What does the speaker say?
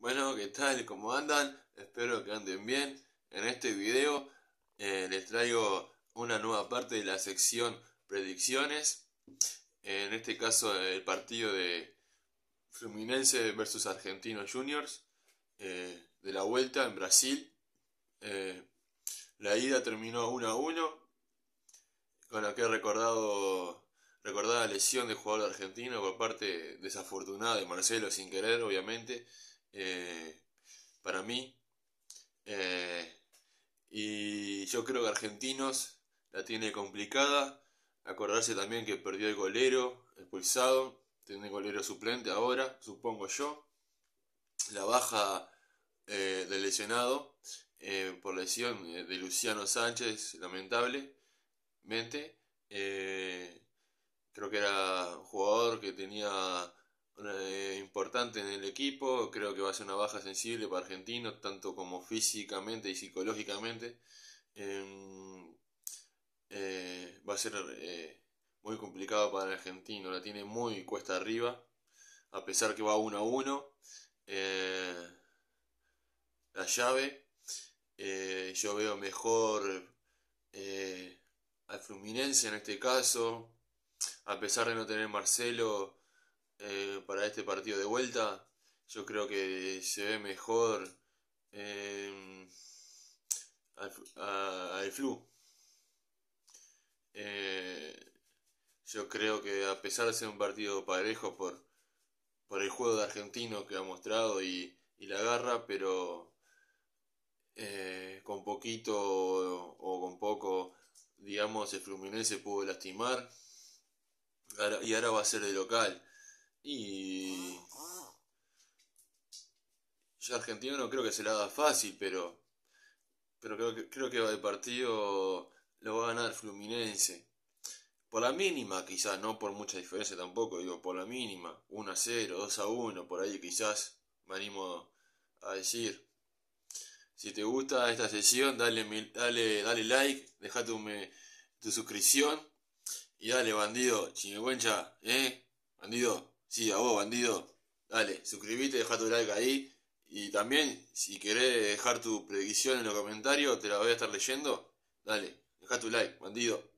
Bueno, ¿qué tal? ¿Cómo andan? Espero que anden bien. En este video eh, les traigo una nueva parte de la sección predicciones. En este caso el partido de Fluminense versus Argentinos Juniors eh, de la vuelta en Brasil. Eh, la ida terminó 1 a 1 con la que he recordado recordada lesión de jugador argentino por parte desafortunada de Marcelo sin querer, obviamente eh, para mí. Eh, y yo creo que Argentinos la tiene complicada. Acordarse también que perdió el golero expulsado. Tiene golero suplente ahora, supongo yo. La baja de eh, del lesionado por lesión de Luciano Sánchez, lamentablemente. creo que era un jugador que tenía eh, importante en el equipo, creo que va a ser una baja sensible para Argentino, tanto como físicamente y psicológicamente. Em, eh, va a ser eh, muy complicado para el Argentino, la tiene muy cuesta arriba, a pesar que va uno a 1. la llave, yo veo mejor al Fluminense en este caso, a pesar de no tener Marcelo eh, para este partido de vuelta. Yo creo que se ve mejor eh, al, a, flu. Eh, yo creo que a pesar de ser un partido parejo por, el juego de argentino que ha mostrado y, la garra, pero con poquito o, con poco, digamos, el Fluminense pudo lastimar. y ahora va a ser de local y. Yo argentino no creo que se la haga fácil, pero. Pero creo que, creo que el partido lo va a ganar Fluminense. Por la mínima, quizás, no por mucha diferencia tampoco, digo, por la mínima. 1 a 0, 2 a 1, por ahí quizás me animo a decir. Si te gusta esta sesión, dale, dale, dale like, deja tu, tu suscripción y dale, bandido, chingüencha, ¿eh? Bandido. Sí, a vos, bandido. Dale, suscribite, deja tu like ahí. Y también, si querés dejar tu predicción en los comentarios, te la voy a estar leyendo. Dale, deja tu like, bandido.